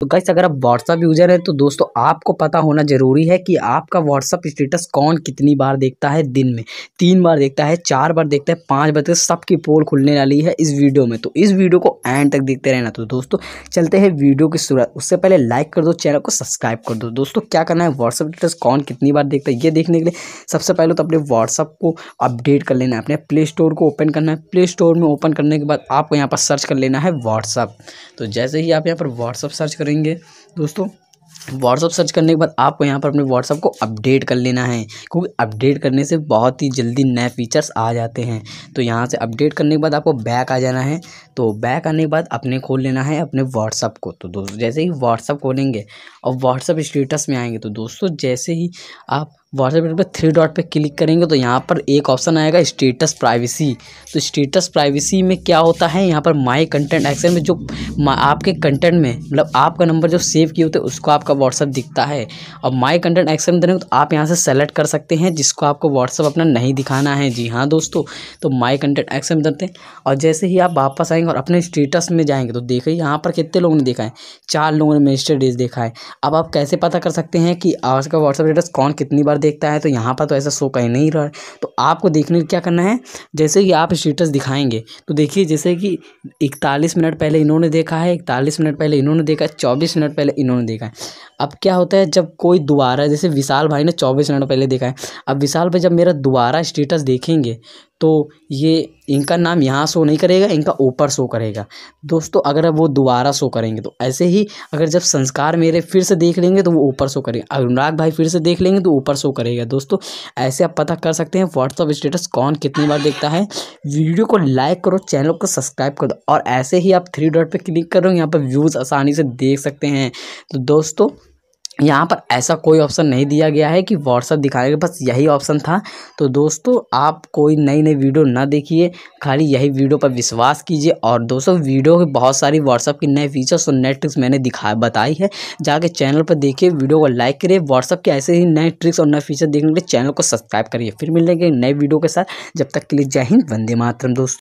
तो गाइस अगर आप व्हाट्सअप यूजर हैं तो दोस्तों आपको पता होना जरूरी है कि आपका व्हाट्सअप स्टेटस कौन कितनी बार देखता है दिन में तीन बार देखता है चार बार देखता है पांच बार देखता है सबकी पोल खुलने वाली है इस वीडियो में तो इस वीडियो को एंड तक देखते रहना तो दोस्तों चलते हैं वीडियो की शुरुआत उससे पहले लाइक कर दो चैनल को सब्सक्राइब कर दो दोस्तों क्या करना है व्हाट्सअप स्टेटस कौन कितनी बार देखता है ये देखने के लिए सबसे पहले तो अपने व्हाट्सअप को अपडेट कर लेना है अपने प्ले स्टोर को ओपन करना है प्ले स्टोर में ओपन करने के बाद आपको यहाँ पर सर्च कर लेना है व्हाट्सअप तो जैसे ही आप यहाँ पर व्हाट्सअप सर्च कर करेंगे दोस्तों व्हाट्सअप सर्च करने के बाद आपको यहाँ पर अपने व्हाट्सअप को अपडेट कर लेना है क्योंकि अपडेट करने से बहुत ही जल्दी नए फीचर्स आ जाते हैं तो यहाँ से अपडेट करने के बाद आपको बैक आ जाना है तो बैक आने के बाद अपने खोल लेना है अपने व्हाट्सअप को तो दोस्तों जैसे ही व्हाट्सअप खोलेंगे और व्हाट्सअप स्टेटस में आएंगे तो दोस्तों जैसे ही आप व्हाट्सएप पर थ्री डॉट पे क्लिक करेंगे तो यहाँ पर एक ऑप्शन आएगा स्टेटस प्राइवेसी तो स्टेटस प्राइवेसी में क्या होता है यहाँ पर माय कंटेंट एक्शन में जो आपके कंटेंट में मतलब आपका नंबर जो सेव किए होते हैं उसको आपका व्हाट्सअप दिखता है और माय कंटेंट एक्शन में देने तो आप यहाँ से सेलेक्ट कर सकते हैं जिसको आपको व्हाट्सअप अपना नहीं दिखाना है जी हाँ दोस्तों तो माई कंटेंट एक्शन में देते हैं और जैसे ही आप वापस आएंगे और अपने स्टेटस में जाएंगे तो देखिए यहाँ पर कितने लोगों ने देखा है चार लोगों ने मिनिस्टर डेज देखा है अब आप कैसे पता कर सकते हैं कि आज का व्हाट्सअप स्टेटस कौन कितनी बार बार देखता है तो यहाँ पर तो ऐसा शो कहीं नहीं रहा तो आपको देखने क्या करना है जैसे कि आप स्टेटस दिखाएंगे तो देखिए जैसे कि इकतालीस मिनट पहले इन्होंने देखा है इकतालीस मिनट पहले इन्होंने देखा है चौबीस मिनट पहले इन्होंने देखा है अब क्या होता है जब कोई दोबारा जैसे विशाल भाई ने चौबीस मिनट पहले देखा है अब विशाल भाई जब मेरा दोबारा स्टेटस देखेंगे तो ये इनका नाम यहाँ शो नहीं करेगा इनका ऊपर शो करेगा दोस्तों अगर वो दोबारा शो करेंगे तो ऐसे ही अगर जब संस्कार मेरे फिर से देख लेंगे तो वो ऊपर शो करेंगे अनुराग भाई फिर से देख लेंगे तो ऊपर शो करेगा दोस्तों ऐसे आप पता कर सकते हैं व्हाट्सअप स्टेटस कौन कितनी बार देखता है वीडियो को लाइक करो चैनल को सब्सक्राइब कर दो और ऐसे ही आप थ्री डॉट पर क्लिक करो यहाँ पर व्यूज़ आसानी से देख सकते हैं तो दोस्तों यहाँ पर ऐसा कोई ऑप्शन नहीं दिया गया है कि व्हाट्सअप दिखाएगा बस यही ऑप्शन था तो दोस्तों आप कोई नई नई वीडियो ना देखिए खाली यही वीडियो पर विश्वास कीजिए और दोस्तों वीडियो की बहुत सारी व्हाट्सअप की नए फीचर्स और नए ट्रिक्स मैंने दिखा बताई है जाके चैनल पर देखिए वीडियो को लाइक करिए व्हाट्सअप के ऐसे ही नए ट्रिक्स और नए फीचर देखने के लिए चैनल को सब्सक्राइब करिए फिर मिलेंगे नए वीडियो के साथ जब तक के लिए जय हिंद वंदे मातरम दोस्तों